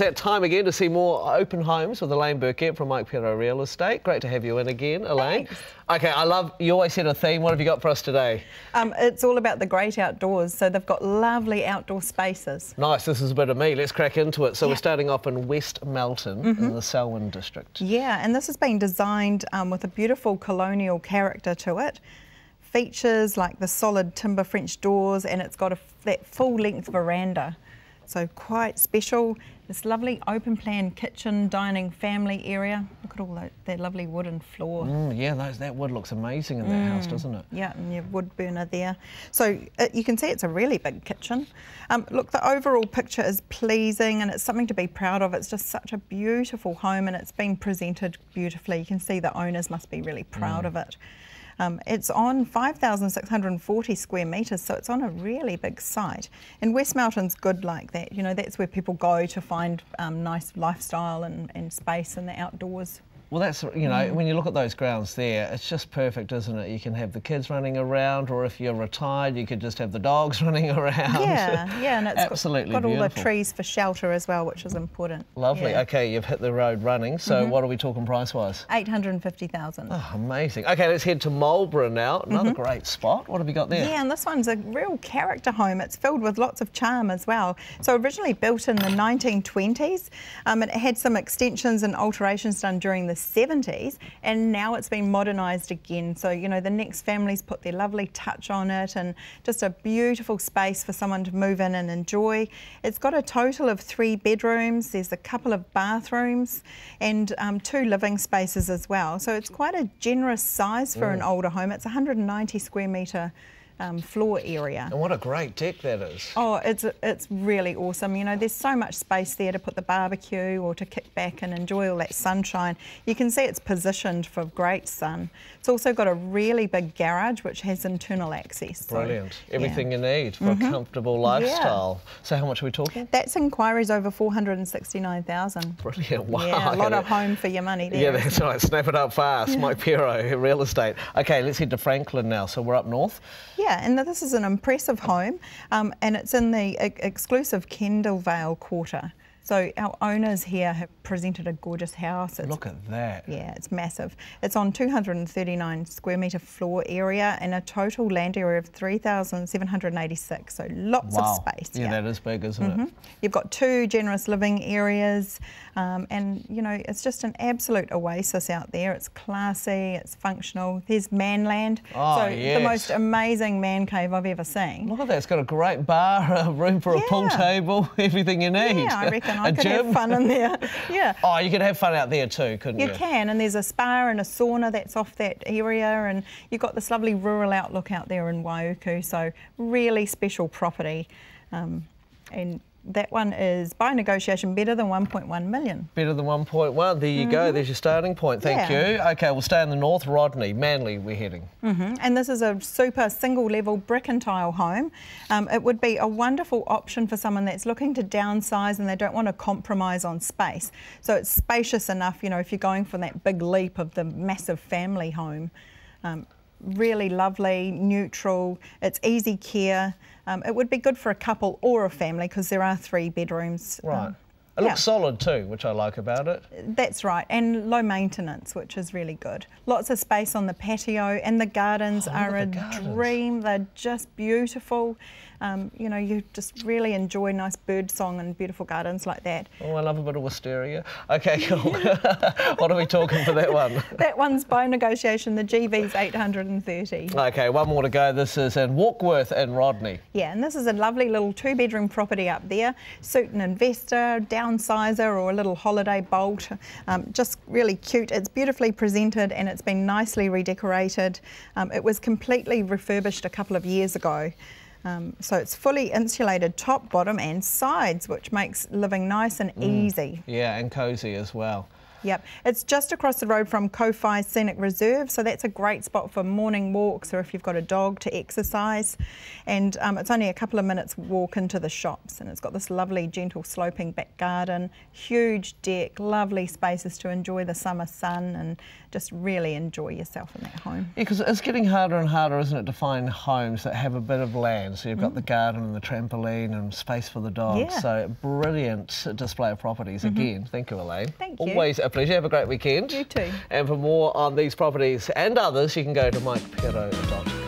that time again to see more open homes with Elaine Burkett from Mike Perro Real Estate. Great to have you in again, Elaine. Thanks. Okay, I love, you always set a theme. What have you got for us today? Um, it's all about the great outdoors. So they've got lovely outdoor spaces. Nice, this is a bit of me. Let's crack into it. So yeah. we're starting off in West Melton mm -hmm. in mm-hmm. the Selwyn district. Yeah, and this has been designed um, with a beautiful colonial character to it features like the solid timber French doors and it's got a, that full length veranda. So quite special. This lovely open plan kitchen, dining, family area. Look at all that, that lovely wooden floor. Mm, yeah, those, that wood looks amazing in that mm. house, doesn't it? Yeah, and your wood burner there. So it, uh, you can see it's a really big kitchen. Um, look, the overall picture is pleasing and it's something to be proud of. It's just such a beautiful home and it's been presented beautifully. You can see the owners must be really proud mm. of it. Um, it's on 5,640 square metres, so it's on a really big site. And West Melton's good like that. You know, that's where people go to find um, nice lifestyle and, and space in the outdoors. Well, that's, you know, mm. when you look at those grounds there, it's just perfect, isn't it? You can have the kids running around, or if you're retired, you could just have the dogs running around. Yeah, yeah, and it's Absolutely got, got all the trees for shelter as well, which is important. Lovely. Yeah. Okay, you've hit the road running. So mm -hmm. what are we talking price-wise? 850000 Oh, ah, amazing. Okay, let's head to Marlborough now. Another mm -hmm. great spot. What have you got there? Yeah, and this one's a real character home. It's filled with lots of charm as well. So originally built in the 1920s, um, and it had some extensions and alterations done during the 70s, and now it's been modernised again. So, you know, the next family's put their lovely touch on it and just a beautiful space for someone to move in and enjoy. It's got a total of three bedrooms, there's a couple of bathrooms, and um, two living spaces as well. So it's quite a generous size for an mm. older home. It's 190 square metre um, floor area. And what a great deck that is. Oh, it's, it's really awesome. You know, there's so much space there to put the barbecue or to kick back and enjoy all that sunshine. You can see it's positioned for great sun. It's also got a really big garage which has internal access. Brilliant. So, Everything yeah. you need for mm -hmm. a mm-hmm. comfortable lifestyle. Yeah. So how much are we talking? That's inquiries over 469,000. Brilliant. Wow. Yeah, a lot of home for your money there. Yeah, that's right. Snap it up fast. Mike Piero, Real Estate. Okay, let's head to Franklin now. So we're up north. Yeah. Yeah, and this is an impressive home, um, and it's in the uh, exclusive Kendallvale Vale quarter. So our owners here have presented a gorgeous house. It's, Look at that. Yeah, it's massive. It's on 239 square metre floor area and a total land area of 3,786, so lots wow. of space. Yeah, that is big, isn't mm -hmm. it? Mm-hmm. You've got two generous living areas um, and, you know, it's just an absolute oasis out there. It's classy, it's functional. There's manland. Oh, so yes. the most amazing man cave I've ever seen. Look at that. It's got a great bar, a room for yeah. a pool table, everything you need. Yeah, I reckon and I a could gym? have fun in there. yeah. Oh, you could have fun out there too, couldn't you? You can, and there's a spa and a sauna that's off that area, and you've got this lovely rural outlook out there in Waiuku, so really special property. Um, and that one is by negotiation better than 1.1 million. Better than 1.1. There you mm -hmm. go. Mm-hmm. There's your starting point. Thank yeah. you. Okay, we'll stay in the north. Rodney, Manly, we're heading. Mm -hmm. And this is a super single level brick and tile home. Um, it would be a wonderful option for someone that's looking to downsize and they don't want to compromise on space. So it's spacious enough, you know, if you're going for that big leap of the massive family home. Um, really lovely, neutral, it's easy care. Um, it would be good for a couple or a family because there are three bedrooms. Um, right. Um, it yeah. looks solid too, which I like about it. That's right, and low maintenance, which is really good. Lots of space on the patio, and the gardens oh, are the a gardens. dream. They're just beautiful. Um, you know, you just really enjoy nice bird song and beautiful gardens like that. Oh, I love a bit of wisteria. Okay, cool. what are we talking for that one? that one's by negotiation. The GV's 830. Okay, one more to go. This is in Walkworth and Rodney. Yeah, and this is a lovely little two-bedroom property up there. Suit an investor. Down downsizer or a little holiday bolt. Um, just really cute. It's beautifully presented and it's been nicely redecorated. Um, it was completely refurbished a couple of years ago. Um, so it's fully insulated top, bottom and sides, which makes living nice and mm. easy. Yeah, and cosy as well. Yep, it's just across the road from Kofi Scenic Reserve, so that's a great spot for morning walks or if you've got a dog to exercise. And um, it's only a couple of minutes walk into the shops, and it's got this lovely, gentle, sloping back garden, huge deck, lovely spaces to enjoy the summer sun and just really enjoy yourself in that home. Yeah, because it's getting harder and harder, isn't it, to find homes that have a bit of land. So you've got mm. the garden and the trampoline and space for the dogs. Yeah. So brilliant display of properties mm -hmm. again. Thank you, Elaine. Thank you. Always a pleasure. Have a great weekend. You too. And for more on these properties and others, you can go to mikepiro.com.